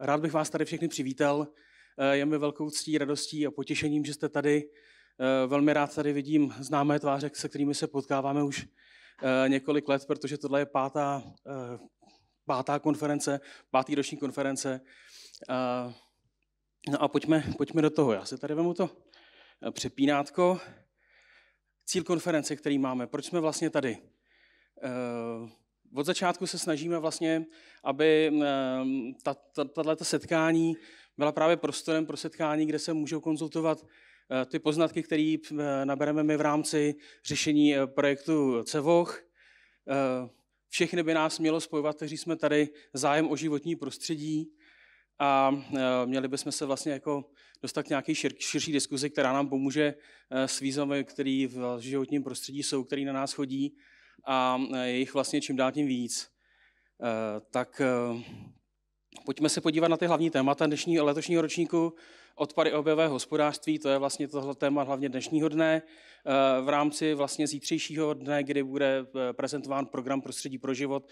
Rád bych vás tady všechny přivítal. Eh, je mi velkou ctí, radostí a potěšením, že jste tady. Eh, velmi rád tady vidím známé tváře, se kterými se potkáváme už eh, několik let, protože tohle je pátá, pátá konference, pátý roční konference. No a pojďme, pojďme do toho. Já si tady vemu to přepínátko. Cíl konference, který máme. Proč jsme vlastně tady? od začátku se snažíme vlastně, aby ehm, tato setkání byla právě prostorem pro setkání, kde se můžou konzultovat eh, ty poznatky, které eh, nabereme my v rámci řešení eh, projektu CEVOCH. Všechny by nás mělo spojovat, kteří jsme tady zájem o životní prostředí a měli bychom se vlastně jako dostat k nějaké šir, širší diskuzi, která nám pomůže s výzvami, které v životním prostředí jsou, které na nás chodí a e, je jich vlastně čím dál tím víc. E, tak e, pojďme se podívat na ty hlavní témata dnešního letošního ročníku odpady objevé hospodářství, to je vlastně tohle téma hlavně dnešního dne. V rámci vlastně zítřejšího dne, kdy bude prezentován program Prostředí pro život,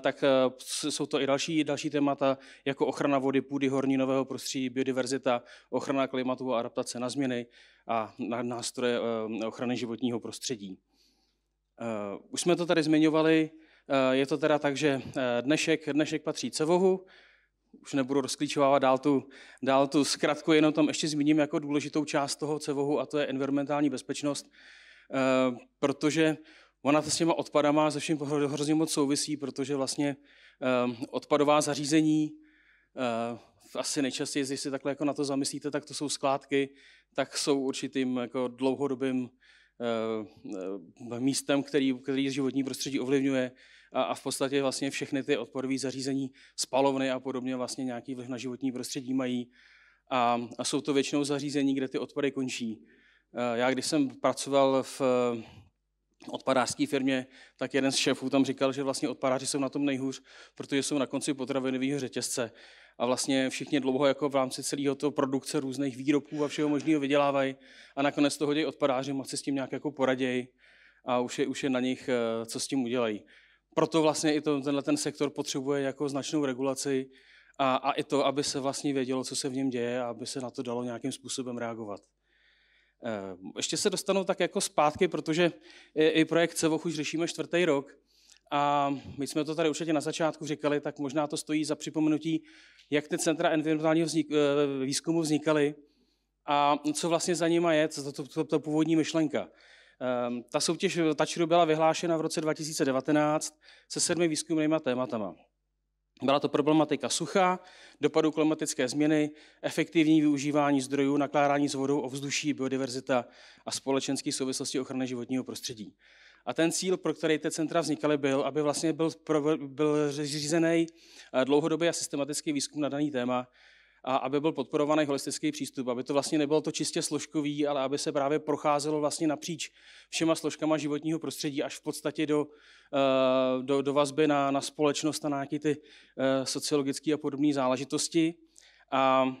tak jsou to i další, další témata, jako ochrana vody, půdy, horninového prostředí, biodiverzita, ochrana klimatu a adaptace na změny a nástroje ochrany životního prostředí. Eh, už jsme to tady zmiňovali, eh, je to teda tak, že eh, dnešek, dnešek patří Cevohu, už nebudu rozklíčovávat dál tu, dál tu zkratku, jenom tam ještě zmíním jako důležitou část toho CEVOHu a to je environmentální bezpečnost, protože ona to s těma odpadama se vším hrozně moc souvisí, protože vlastně odpadová zařízení, asi nejčastěji, jestli takhle jako na to zamyslíte, tak to jsou skládky, tak jsou určitým jako dlouhodobým Eh, eh, místem, který, který životní prostředí ovlivňuje a, a v podstatě vlastně všechny ty odporové zařízení, spalovny a podobně vlastně nějaký vliv na životní prostředí mají a, a jsou to většinou zařízení, kde ty odpady končí. Eh, já když jsem pracoval v odpadářské firmě, tak jeden z šéfů tam říkal, že vlastně odpadáři jsou na tom nejhůř, protože jsou na konci potravinového řetězce a vlastně všichni dlouho jako v rámci celého toho produkce různých výrobků a všeho možného vydělávají a nakonec to hodí odpadáři, moc si s tím nějak jako poradějí a už je, už je na nich, eh, co s tím udělají. Proto vlastně i to, tenhle ten sektor potřebuje jako značnou regulaci a, a i to, aby se vlastně vědělo, co se v něm děje a aby se na to dalo nějakým způsobem reagovat. Eh, ještě se dostanu tak jako zpátky, protože i projekt CEVOCH už řešíme čtvrtý rok a my jsme to tady určitě na začátku říkali, tak možná to stojí za připomenutí, jak ty centra environmentálního vznik, eh, výzkumu vznikaly a co vlastně za nima je, co to, to, to původní myšlenka. Ehm, ta soutěž Tačru byla vyhlášena v roce 2019 se sedmi výzkumnými tématama. Byla to problematika sucha, dopadu klimatické změny, efektivní využívání zdrojů, nakládání s vodou, ovzduší, biodiverzita a společenské souvislosti ochrany životního prostředí. A ten cíl, pro který ty centra vznikaly, byl, aby vlastně byl, byl řízený eh, dlouhodobý a systematický výzkum na daný téma a aby byl podporovaný holistický přístup, aby to vlastně nebylo to čistě složkový, ale aby se právě procházelo vlastně napříč všema složkama životního prostředí až v podstatě do, eh, do, do vazby na, na společnost a na nějaké ty eh, sociologické a podobné záležitosti. A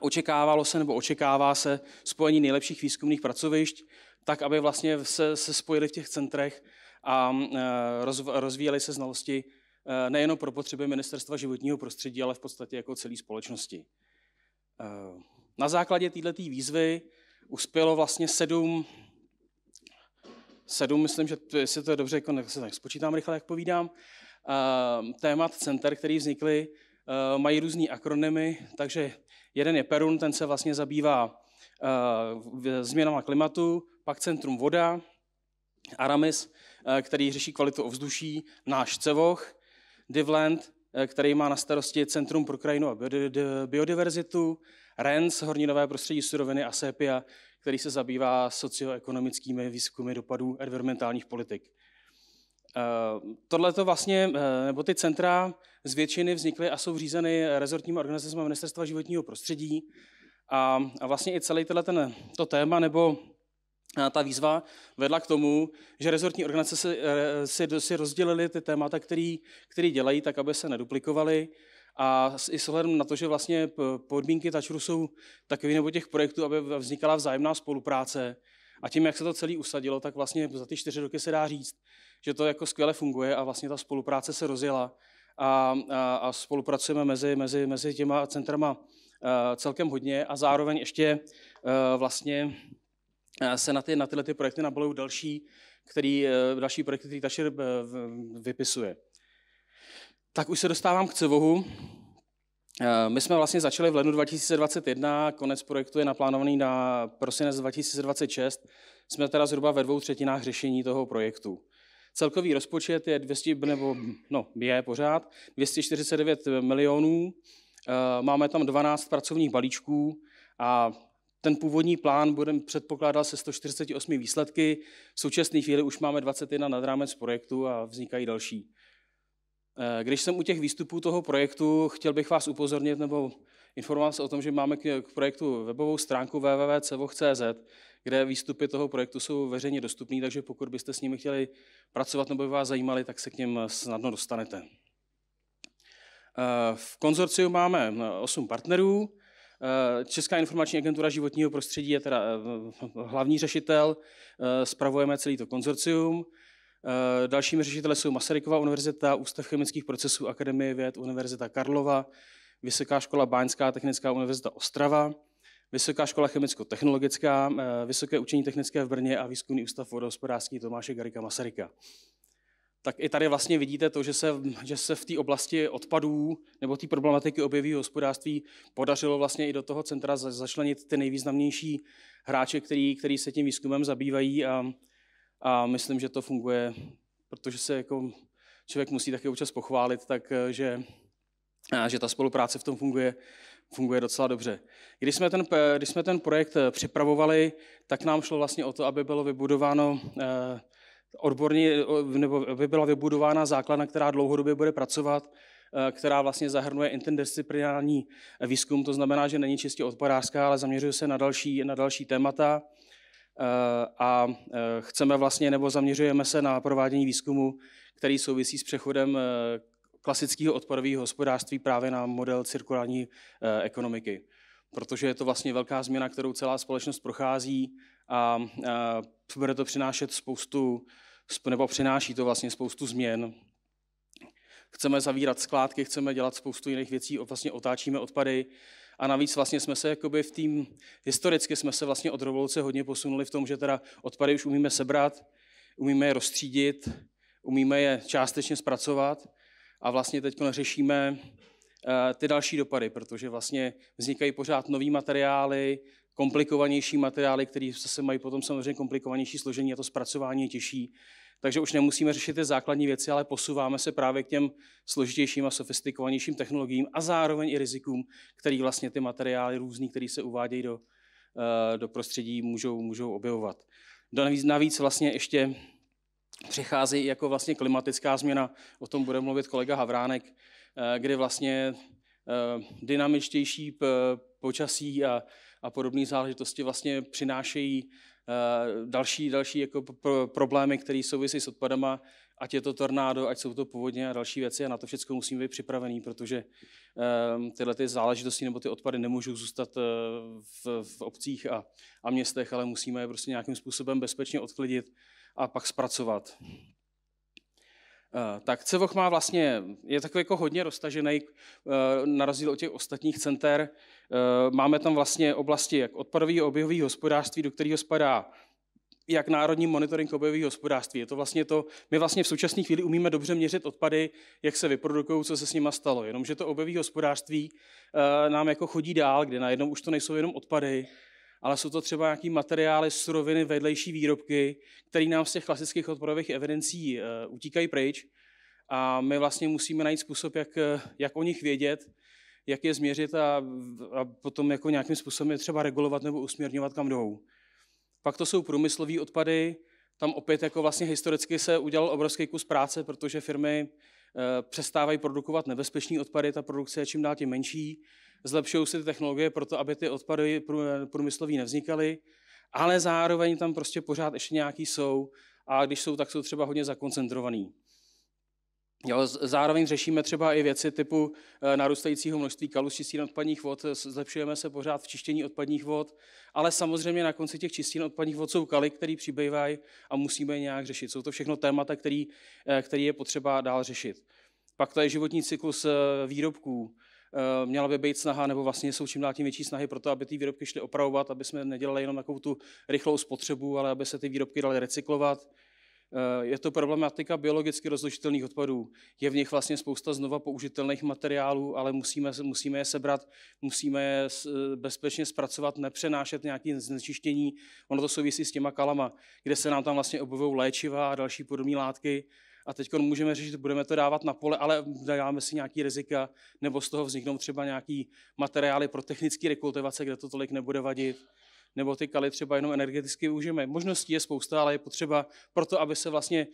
očekávalo se nebo očekává se spojení nejlepších výzkumných pracovišť tak aby vlastně se, se spojili v těch centrech a eh, roz, rozvíjeli se znalosti eh, nejenom pro potřeby Ministerstva životního prostředí, ale v podstatě jako celé společnosti. Eh, na základě této výzvy uspělo vlastně sedm, sedm, myslím, že to, jestli to je dobře, jako se tak spočítám rychle, jak povídám, témat center, který vznikly, mají různé akronymy, takže jeden je Perun, ten se vlastně zabývá změnama klimatu, pak Centrum voda, Aramis, eh, který řeší kvalitu ovzduší, náš Cevoch, Divland, eh, který má na starosti Centrum pro krajinu a biodiverzitu, RENS, Horninové prostředí suroviny a SEPIA, který se zabývá socioekonomickými výzkumy dopadů environmentálních politik. Eh, Tohle to vlastně, nebo ty centra z většiny vznikly a jsou řízeny rezortním organizacemi Ministerstva životního prostředí. A, a vlastně i celý tenhle ten, to téma nebo ta výzva vedla k tomu, že rezortní organizace si, eh, si, si rozdělili ty témata, který, který dělají, tak aby se neduplikovaly. A i vzhledem na to, že vlastně podmínky tačru jsou takový nebo těch projektů, aby vznikala vzájemná spolupráce. A tím, jak se to celé usadilo, tak vlastně za ty čtyři roky se dá říct, že to jako skvěle funguje a vlastně ta spolupráce se rozjela. A, a, a spolupracujeme mezi, mezi, mezi těma centrama eh, celkem hodně a zároveň ještě eh, vlastně se na, ty, na tyhle ty projekty nabalou další, který, eh, další projekty, který Tašir eh, vypisuje. Tak už se dostávám k CVOHu. Eh, my jsme vlastně začali v lednu 2021, konec projektu je naplánovaný na prosinec 2026. Jsme teda zhruba ve dvou třetinách řešení toho projektu. Celkový rozpočet je 200, nebo no, je pořád 249 milionů. Máme tam 12 pracovních balíčků a ten původní plán budem předpokládal se 148 výsledky, v současné chvíli už máme 21 nad rámec projektu a vznikají další. Eh, když jsem u těch výstupů toho projektu, chtěl bych vás upozornit nebo informovat se o tom, že máme k projektu webovou stránku www.cevoch.cz, kde výstupy toho projektu jsou veřejně dostupné, takže pokud byste s nimi chtěli pracovat nebo by vás zajímali, tak se k něm snadno dostanete. Eh, v konzorciu máme 8 eh, partnerů, Eh, Česká informační agentura životního prostředí je teda eh, hlavní řešitel, eh, spravujeme celý to konzorcium. Dalšími řešiteli jsou Masarykova univerzita, Ústav chemických procesů Akademie věd, Univerzita Karlova, Vysoká škola Báňská technická univerzita Ostrava, Vysoká škola chemicko-technologická, Vysoké učení technické v Brně a Výzkumný ústav vodohospodářský Tomáše Garika Masaryka tak i tady vlastně vidíte to, že se, že se v té oblasti odpadů nebo té problematiky objeví hospodářství podařilo vlastně i do toho centra začlenit ty nejvýznamnější hráče, který, který se tím výzkumem zabývají a, a myslím, že to funguje, protože se jako člověk musí také občas pochválit, takže eh, eh, že ta spolupráce v tom funguje, funguje docela dobře. Když jsme, ten, když jsme ten projekt eh, připravovali, tak nám šlo vlastně o to, aby bylo vybudováno odborně, nebo by byla vybudována základna, která dlouhodobě bude pracovat, e, která vlastně zahrnuje interdisciplinární výzkum, to znamená, že není čistě odpadářská, ale zaměřuje se na další, na další témata e, a e, chceme vlastně, nebo zaměřujeme se na provádění výzkumu, který souvisí s přechodem klasického odpadového hospodářství právě na model cirkulární ekonomiky protože je to vlastně velká změna, kterou celá společnost prochází a, a bude to přinášet spoustu, nebo přináší to vlastně spoustu změn. Chceme zavírat skládky, chceme dělat spoustu jiných věcí, vlastně otáčíme odpady a navíc vlastně jsme se jakoby v tým, historicky jsme se vlastně od revoluce hodně posunuli v tom, že teda odpady už umíme sebrat, umíme je rozstřídit, umíme je částečně zpracovat a vlastně teď řešíme Eh, ty další dopady, protože vlastně vznikají pořád nový materiály, komplikovanější materiály, které zase mají potom samozřejmě komplikovanější složení a to zpracování je těžší. Takže už nemusíme řešit ty základní věci, ale posouváme se právě k těm složitějším a sofistikovanějším technologiím a zároveň i rizikům, který vlastně ty materiály různý, které se uvádějí do, eh, do prostředí, můžou, můžou objevovat. Navíc, navíc vlastně ještě přechází jako vlastně klimatická změna, o tom bude mluvit kolega Havránek, Eh, kdy vlastně eh, dynamičtější počasí a, a podobné záležitosti vlastně přinášejí eh, další, další jako problémy, které souvisí s odpadama, ať je to tornádo, ať jsou to povodně a další věci a na to všechno musíme být připravený, protože tyhle ty záležitosti nebo ty odpady nemůžou zůstat v, v obcích a, a městech, ale musíme je prostě nějakým způsobem bezpečně odklidit a pak zpracovat. Eh, tak Cevoch má vlastně, je takový jako hodně roztažený, eh, na rozdíl od těch ostatních center. Eh, máme tam vlastně oblasti jak odpadový objevový hospodářství, do kterého spadá jak národní monitoring objevového hospodářství. Je to vlastně to, my vlastně v současné chvíli umíme dobře měřit odpady, jak se vyprodukují, co se s nima stalo. Jenomže to objevové hospodářství nám jako chodí dál, kde najednou už to nejsou jenom odpady, ale jsou to třeba nějaké materiály, suroviny, vedlejší výrobky, které nám z těch klasických odpadových evidencí eh, utíkají pryč a my vlastně musíme najít způsob, jak, eh, jak o nich vědět, jak je změřit a, a potom jako nějakým způsobem je třeba regulovat nebo usměrňovat, kam jdou. Pak to jsou průmyslové odpady, tam opět jako vlastně historicky se udělal obrovský kus práce, protože firmy eh, přestávají produkovat nebezpečné odpady, ta produkce je čím dál tím menší zlepšují se ty technologie pro to, aby ty odpady průmyslové nevznikaly, ale zároveň tam prostě pořád ještě nějaký jsou a když jsou, tak jsou třeba hodně zakoncentrovaný. Jo, zároveň řešíme třeba i věci typu eh, narůstajícího množství kalů z čistín odpadních vod, zlepšujeme se pořád v čištění odpadních vod, ale samozřejmě na konci těch čistín odpadních vod jsou kaly, které přibývají a musíme je nějak řešit. Jsou to všechno témata, který, eh, který je potřeba dál řešit. Pak to je životní cyklus eh, výrobků, Eh, měla by být snaha, nebo vlastně jsou čím dál tím větší snahy pro to, aby ty výrobky šly opravovat, aby jsme nedělali jenom takovou tu rychlou spotřebu, ale aby se ty výrobky daly recyklovat. Eh, je to problematika biologicky rozložitelných odpadů. Je v nich vlastně spousta znova použitelných materiálů, ale musíme, musíme je sebrat, musíme je eh, bezpečně zpracovat, nepřenášet nějaké znečištění. Ono to souvisí s těma kalama, kde se nám tam vlastně objevují léčiva a další podobné látky a teď můžeme řešit, budeme to dávat na pole, ale dáváme si nějaký rizika, nebo z toho vzniknou třeba nějaký materiály pro technické rekultivace, kde to tolik nebude vadit, nebo ty kaly třeba jenom energeticky využijeme. Možností je spousta, ale je potřeba proto, aby se vlastně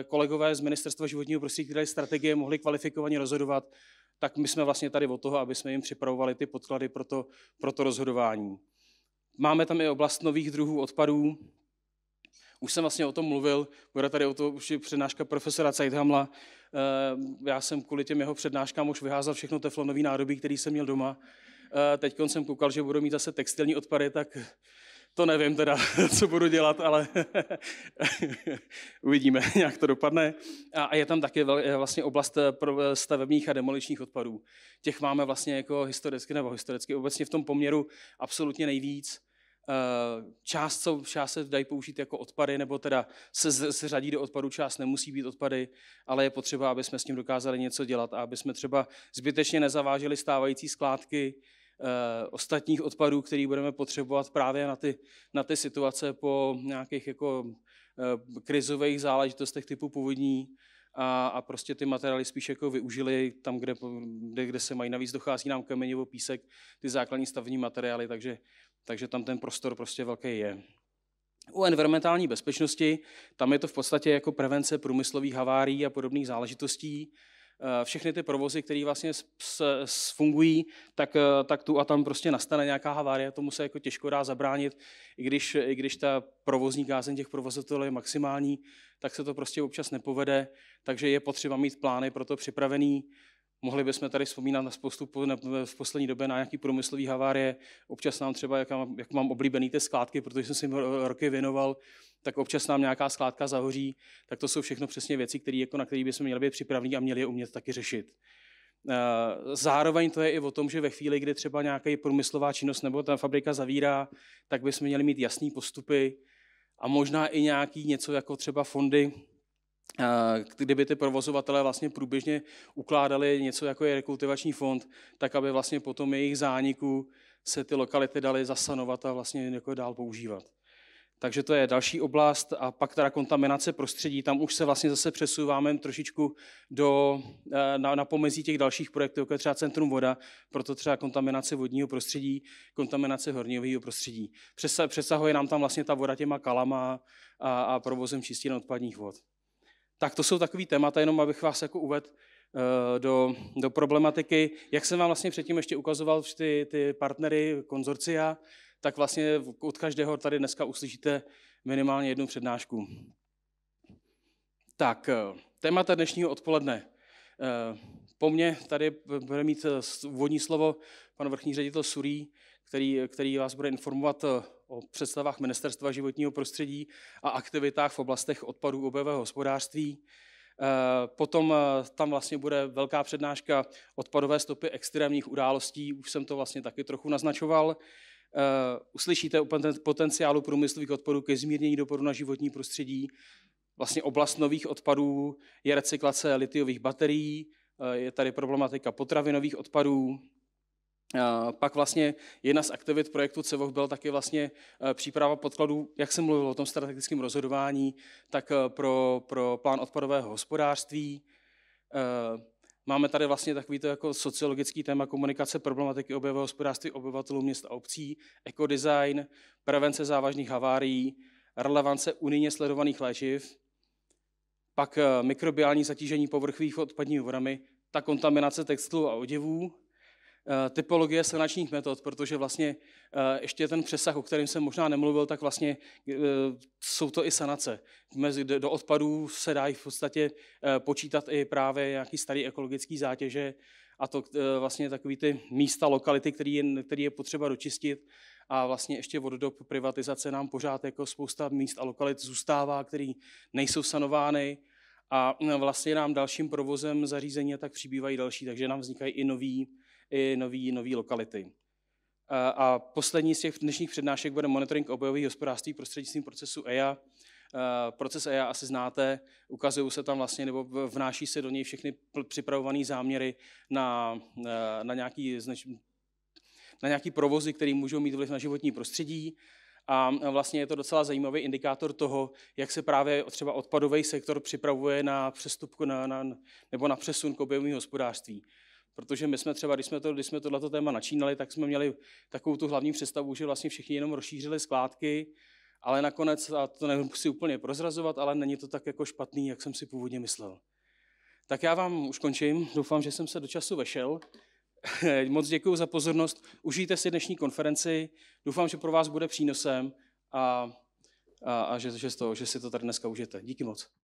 eh, kolegové z Ministerstva životního prostředí, které strategie, mohli kvalifikovaně rozhodovat, tak my jsme vlastně tady od toho, aby jsme jim připravovali ty podklady pro to, pro to rozhodování. Máme tam i oblast nových druhů odpadů, už jsem vlastně o tom mluvil, bude tady o to už je přednáška profesora Zeithamla. Eh, já jsem kvůli těm jeho přednáškám už vyházal všechno teflonové nádobí, který jsem měl doma. Eh, teď jsem koukal, že budu mít zase textilní odpady, tak to nevím teda, co budu dělat, ale uvidíme, jak to dopadne. A je tam také eh, vlastně oblast stavebních a demoličních odpadů. Těch máme vlastně jako historicky nebo historicky obecně v tom poměru absolutně nejvíc. Eh, část, co část se dají použít jako odpady, nebo teda se, se řadí do odpadu, část nemusí být odpady, ale je potřeba, aby jsme s tím dokázali něco dělat a aby jsme třeba zbytečně nezaváželi stávající skládky eh, ostatních odpadů, který budeme potřebovat právě na ty, na ty situace po nějakých jako eh, krizových záležitostech typu původní a, a prostě ty materiály spíš jako využili tam, kde, kde, kde se mají. Navíc dochází nám kamenivo, písek, ty základní stavní materiály, takže takže tam ten prostor prostě velký je. U environmentální bezpečnosti, tam je to v podstatě jako prevence průmyslových havárií a podobných záležitostí. Eh, všechny ty provozy, které vlastně fungují, tak, eh, tak tu a tam prostě nastane nějaká havárie, tomu se jako těžko dá zabránit, i když, i když ta provozní kázeň těch provozatelů je maximální, tak se to prostě občas nepovede, takže je potřeba mít plány pro to připravený. Mohli bychom tady vzpomínat na spoustu v poslední době na nějaký průmyslový havárie. Občas nám třeba, jak mám, jak mám oblíbený ty skládky, protože jsem si roky věnoval, tak občas nám nějaká skládka zahoří. Tak to jsou všechno přesně věci, který, jako na které bychom měli být připravení a měli je umět taky řešit. Eh, zároveň to je i o tom, že ve chvíli, kdy třeba nějaká průmyslová činnost nebo ta fabrika zavírá, tak bychom měli mít jasné postupy a možná i nějaký něco jako třeba fondy, Eh, kdyby ty provozovatelé vlastně průběžně ukládali něco jako je rekultivační fond, tak aby vlastně po tom jejich zániku se ty lokality daly zasanovat a vlastně jako dál používat. Takže to je další oblast a pak teda kontaminace prostředí, tam už se vlastně zase přesouváme trošičku do, eh, na, na pomezí těch dalších projektů, jako je třeba Centrum voda, proto třeba kontaminace vodního prostředí, kontaminace horního prostředí. Přesahuje nám tam vlastně ta voda těma kalama a, a provozem čistí odpadních vod. Tak to jsou takový témata, jenom abych vás jako uvedl eh, do, do problematiky. Jak jsem vám vlastně předtím ještě ukazoval ty, ty partnery, konzorcia, tak vlastně od každého tady dneska uslyšíte minimálně jednu přednášku. Tak, eh, témata dnešního odpoledne. Eh, po mně tady bude mít úvodní slovo pan vrchní ředitel Surý, který, který vás bude informovat eh, o představách Ministerstva životního prostředí a aktivitách v oblastech odpadů obojového hospodářství. Eh, potom eh, tam vlastně bude velká přednáška odpadové stopy extrémních událostí, už jsem to vlastně taky trochu naznačoval. Uslyšíte o potenciálu průmyslových odpadů ke zmírnění dopadu na životní prostředí. Vlastně oblast nových odpadů je recyklace litiových baterií, je tady problematika potravinových odpadů, pak vlastně jedna z aktivit projektu Cevoh byla taky vlastně eh, příprava podkladů, jak jsem mluvil o tom strategickém rozhodování, tak eh, pro, pro plán odpadového hospodářství. Eh, máme tady vlastně takový to jako sociologický téma komunikace problematiky objevého hospodářství obyvatelů měst a obcí, ekodesign, prevence závažných havárií, relevance unijně sledovaných léčiv, pak mikrobiální zatížení povrchových odpadními vodami, ta kontaminace textilu a oděvů, Eh, typologie sanačních metod, protože vlastně eh, ještě ten přesah, o kterém jsem možná nemluvil, tak vlastně eh, jsou to i sanace. Do odpadů se dá v podstatě počítat i právě nějaký starý ekologický zátěže a to vlastně takový ty místa, lokality, který je, který je potřeba dočistit a vlastně ještě od dob privatizace nám pořád jako spousta míst a lokalit zůstává, které nejsou sanovány a vlastně nám dalším provozem zařízení tak přibývají další, takže nám vznikají i nový i nový, nový lokality. A poslední z těch dnešních přednášek bude monitoring obojových hospodářství prostřednictvím procesu EIA. Proces EIA asi znáte, ukazují se tam vlastně, nebo vnáší se do něj všechny připravované záměry na, na, nějaký, na nějaký provozy, které můžou mít vliv na životní prostředí. A vlastně je to docela zajímavý indikátor toho, jak se právě třeba odpadový sektor připravuje na přestupku na, na, nebo na přesun k objemovým hospodářství. Protože my jsme třeba, když jsme, to, když jsme tohleto téma načínali, tak jsme měli takovou tu hlavní představu, že vlastně všichni jenom rozšířili skládky, ale nakonec, a to nemusí úplně prozrazovat, ale není to tak jako špatný, jak jsem si původně myslel. Tak já vám už končím, doufám, že jsem se do času vešel. Moc děkuji za pozornost, užijte si dnešní konferenci, doufám, že pro vás bude přínosem a, a, a že, že, to, že si to tady dneska užijete. Díky moc.